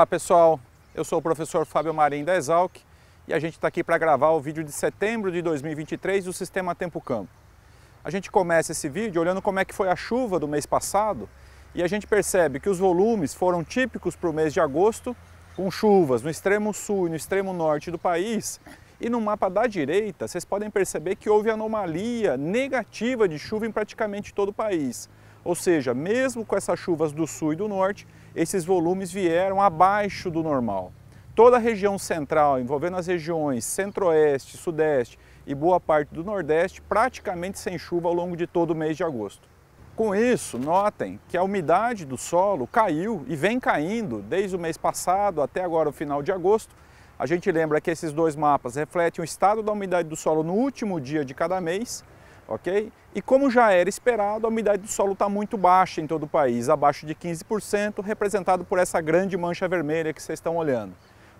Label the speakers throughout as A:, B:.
A: Olá pessoal, eu sou o professor Fábio Marim da Exalc e a gente está aqui para gravar o vídeo de setembro de 2023 do Sistema Tempo Campo. A gente começa esse vídeo olhando como é que foi a chuva do mês passado e a gente percebe que os volumes foram típicos para o mês de agosto, com chuvas no extremo sul e no extremo norte do país. E no mapa da direita, vocês podem perceber que houve anomalia negativa de chuva em praticamente todo o país. Ou seja, mesmo com essas chuvas do sul e do norte, esses volumes vieram abaixo do normal. Toda a região central, envolvendo as regiões centro-oeste, sudeste e boa parte do nordeste, praticamente sem chuva ao longo de todo o mês de agosto. Com isso, notem que a umidade do solo caiu e vem caindo desde o mês passado até agora o final de agosto. A gente lembra que esses dois mapas refletem o estado da umidade do solo no último dia de cada mês ok? E como já era esperado, a umidade do solo está muito baixa em todo o país, abaixo de 15%, representado por essa grande mancha vermelha que vocês estão olhando,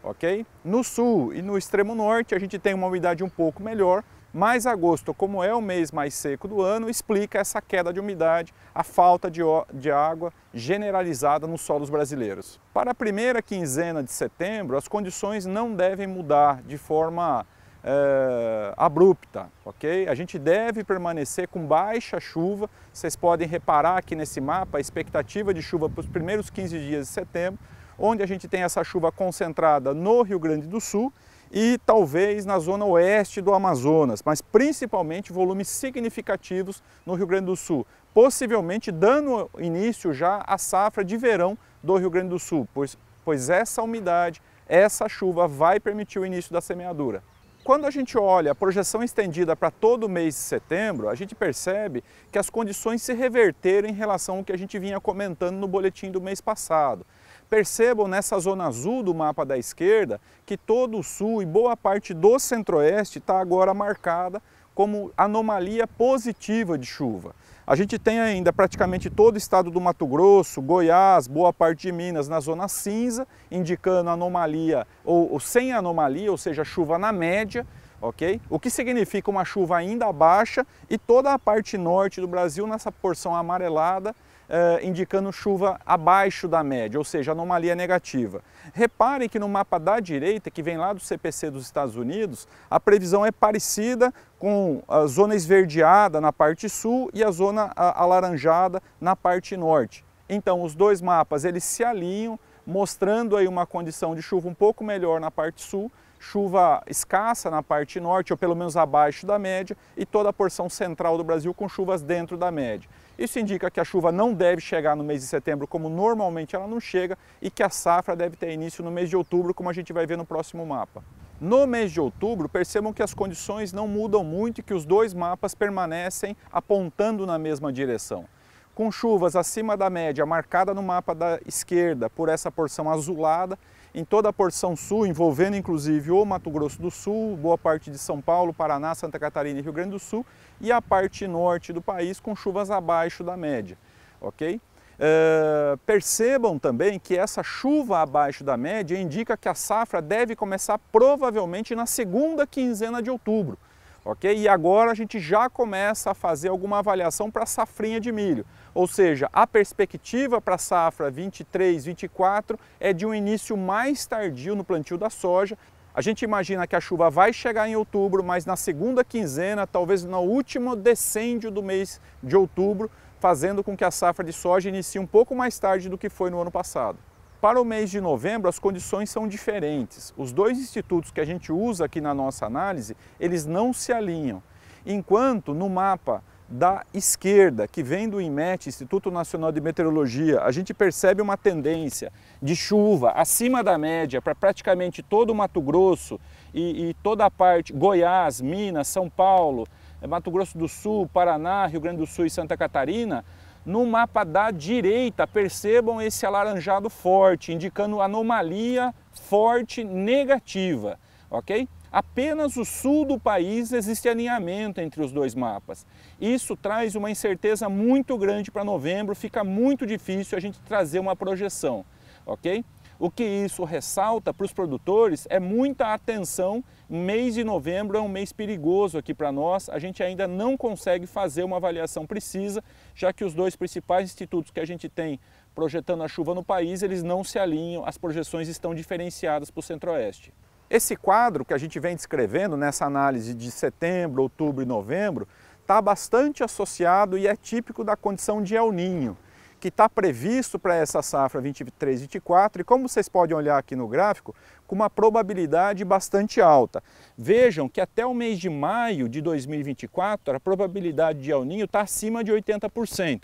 A: ok? No sul e no extremo norte a gente tem uma umidade um pouco melhor, mas agosto, como é o mês mais seco do ano, explica essa queda de umidade, a falta de, de água generalizada nos solos brasileiros. Para a primeira quinzena de setembro, as condições não devem mudar de forma eh, abrupta, ok? A gente deve permanecer com baixa chuva. Vocês podem reparar aqui nesse mapa a expectativa de chuva para os primeiros 15 dias de setembro, onde a gente tem essa chuva concentrada no Rio Grande do Sul e talvez na zona oeste do Amazonas, mas principalmente volumes significativos no Rio Grande do Sul, possivelmente dando início já à safra de verão do Rio Grande do Sul, pois, pois essa umidade, essa chuva vai permitir o início da semeadura quando a gente olha a projeção estendida para todo o mês de setembro, a gente percebe que as condições se reverteram em relação ao que a gente vinha comentando no boletim do mês passado. Percebam nessa zona azul do mapa da esquerda que todo o sul e boa parte do centro-oeste está agora marcada como anomalia positiva de chuva. A gente tem ainda praticamente todo o estado do Mato Grosso, Goiás, boa parte de Minas na zona cinza, indicando anomalia ou, ou sem anomalia, ou seja, chuva na média, ok? O que significa uma chuva ainda baixa e toda a parte norte do Brasil nessa porção amarelada eh, indicando chuva abaixo da média, ou seja, anomalia negativa. Reparem que no mapa da direita, que vem lá do CPC dos Estados Unidos, a previsão é parecida com a zona esverdeada na parte sul e a zona alaranjada na parte norte. Então, os dois mapas eles se alinham mostrando aí uma condição de chuva um pouco melhor na parte sul, chuva escassa na parte norte, ou pelo menos abaixo da média, e toda a porção central do Brasil com chuvas dentro da média. Isso indica que a chuva não deve chegar no mês de setembro como normalmente ela não chega e que a safra deve ter início no mês de outubro, como a gente vai ver no próximo mapa. No mês de outubro, percebam que as condições não mudam muito e que os dois mapas permanecem apontando na mesma direção com chuvas acima da média, marcada no mapa da esquerda por essa porção azulada, em toda a porção sul, envolvendo inclusive o Mato Grosso do Sul, boa parte de São Paulo, Paraná, Santa Catarina e Rio Grande do Sul, e a parte norte do país com chuvas abaixo da média, ok? Uh, percebam também que essa chuva abaixo da média indica que a safra deve começar provavelmente na segunda quinzena de outubro, ok? E agora a gente já começa a fazer alguma avaliação para a safrinha de milho. Ou seja, a perspectiva para a safra 23, 24 é de um início mais tardio no plantio da soja. A gente imagina que a chuva vai chegar em outubro, mas na segunda quinzena, talvez no último decêndio do mês de outubro, fazendo com que a safra de soja inicie um pouco mais tarde do que foi no ano passado. Para o mês de novembro, as condições são diferentes. Os dois institutos que a gente usa aqui na nossa análise, eles não se alinham. Enquanto no mapa da esquerda, que vem do IMET, Instituto Nacional de Meteorologia, a gente percebe uma tendência de chuva acima da média para praticamente todo o Mato Grosso e, e, toda a parte, Goiás, Minas, São Paulo, eh, Mato Grosso do Sul, Paraná, Rio Grande do Sul e Santa Catarina, no mapa da direita, percebam esse alaranjado forte, indicando anomalia forte negativa, ok? Apenas o sul do país existe alinhamento entre os dois mapas. Isso traz uma incerteza muito grande para novembro, fica muito difícil a gente trazer uma projeção, ok? O que isso ressalta para os produtores é muita atenção. Mês de novembro é um mês perigoso aqui para nós. A gente ainda não consegue fazer uma avaliação precisa, já que os dois principais institutos que a gente tem projetando a chuva no país, eles não se alinham, as projeções estão diferenciadas para o Centro-Oeste. Esse quadro que a gente vem descrevendo nessa análise de setembro, outubro e novembro está bastante associado e é típico da condição de El Ninho, que está previsto para essa safra 23-24 e como vocês podem olhar aqui no gráfico, com uma probabilidade bastante alta. Vejam que até o mês de maio de 2024 a probabilidade de El Ninho está acima de 80%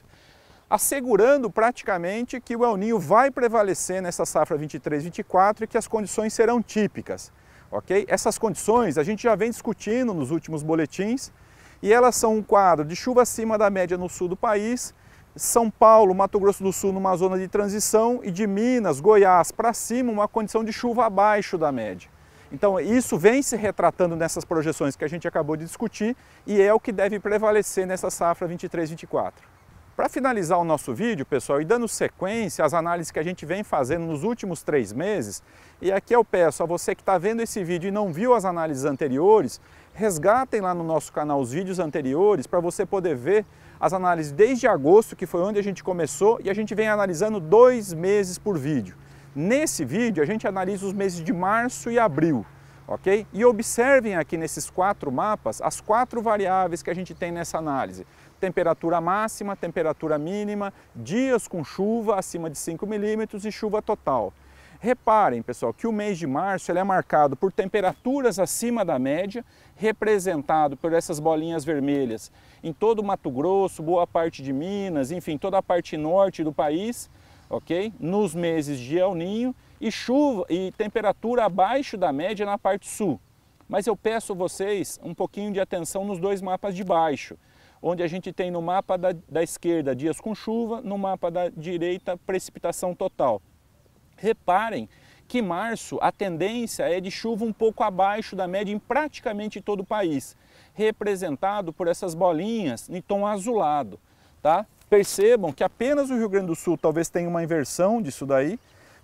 A: assegurando praticamente que o El Ninho vai prevalecer nessa safra 23-24 e que as condições serão típicas. Okay? Essas condições a gente já vem discutindo nos últimos boletins e elas são um quadro de chuva acima da média no sul do país, São Paulo, Mato Grosso do Sul numa zona de transição e de Minas, Goiás para cima uma condição de chuva abaixo da média. Então isso vem se retratando nessas projeções que a gente acabou de discutir e é o que deve prevalecer nessa safra 23-24. Para finalizar o nosso vídeo, pessoal, e dando sequência às análises que a gente vem fazendo nos últimos três meses, e aqui eu peço a você que está vendo esse vídeo e não viu as análises anteriores, resgatem lá no nosso canal os vídeos anteriores para você poder ver as análises desde agosto, que foi onde a gente começou, e a gente vem analisando dois meses por vídeo. Nesse vídeo, a gente analisa os meses de março e abril, ok? E observem aqui nesses quatro mapas as quatro variáveis que a gente tem nessa análise temperatura máxima, temperatura mínima, dias com chuva acima de 5 milímetros e chuva total. Reparem, pessoal, que o mês de março ele é marcado por temperaturas acima da média, representado por essas bolinhas vermelhas em todo o Mato Grosso, boa parte de Minas, enfim, toda a parte norte do país, ok? Nos meses de El Ninho e chuva e temperatura abaixo da média na parte sul. Mas eu peço vocês um pouquinho de atenção nos dois mapas de baixo onde a gente tem no mapa da, da esquerda dias com chuva, no mapa da direita precipitação total. Reparem que março a tendência é de chuva um pouco abaixo da média em praticamente todo o país, representado por essas bolinhas em tom azulado, tá? Percebam que apenas o Rio Grande do Sul talvez tenha uma inversão disso daí,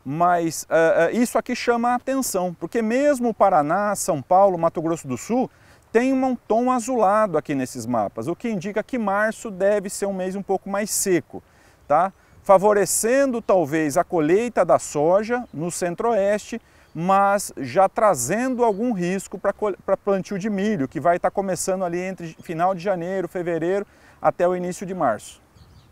A: mas uh, uh, isso aqui chama a atenção, porque mesmo o Paraná, São Paulo, Mato Grosso do Sul tem um tom azulado aqui nesses mapas, o que indica que março deve ser um mês um pouco mais seco, tá? favorecendo talvez a colheita da soja no centro-oeste, mas já trazendo algum risco para plantio de milho, que vai estar tá começando ali entre final de janeiro, fevereiro, até o início de março.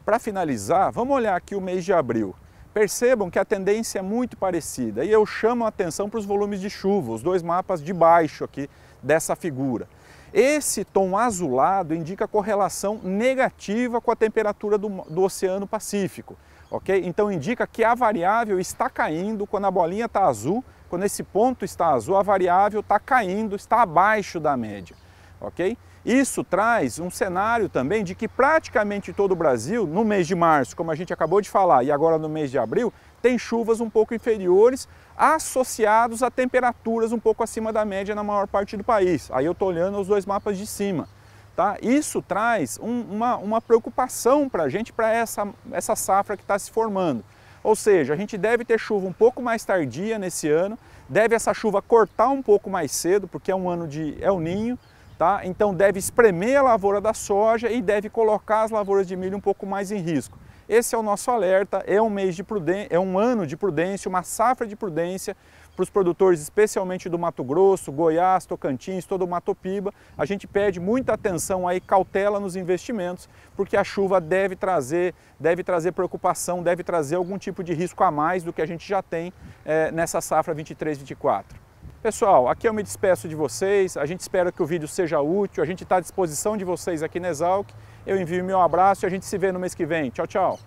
A: Para finalizar, vamos olhar aqui o mês de abril. Percebam que a tendência é muito parecida e eu chamo a atenção para os volumes de chuva, os dois mapas de baixo aqui dessa figura. Esse tom azulado indica correlação negativa com a temperatura do, do Oceano Pacífico, ok? Então indica que a variável está caindo quando a bolinha está azul, quando esse ponto está azul, a variável está caindo, está abaixo da média, ok? Isso traz um cenário também de que praticamente todo o Brasil, no mês de março, como a gente acabou de falar, e agora no mês de abril, tem chuvas um pouco inferiores, associados a temperaturas um pouco acima da média na maior parte do país. Aí eu estou olhando os dois mapas de cima. Tá? Isso traz um, uma, uma preocupação para a gente, para essa, essa safra que está se formando. Ou seja, a gente deve ter chuva um pouco mais tardia nesse ano, deve essa chuva cortar um pouco mais cedo, porque é um ano de El é Ninho, Tá? Então deve espremer a lavoura da soja e deve colocar as lavouras de milho um pouco mais em risco. Esse é o nosso alerta, é um mês de prudência, é um ano de prudência, uma safra de prudência para os produtores, especialmente do Mato Grosso, Goiás, Tocantins, todo o Mato Piba. A gente pede muita atenção aí, cautela nos investimentos, porque a chuva deve trazer, deve trazer preocupação, deve trazer algum tipo de risco a mais do que a gente já tem é, nessa safra 23-24. Pessoal, aqui eu me despeço de vocês, a gente espera que o vídeo seja útil, a gente está à disposição de vocês aqui na Exalc. Eu envio meu abraço e a gente se vê no mês que vem. Tchau, tchau!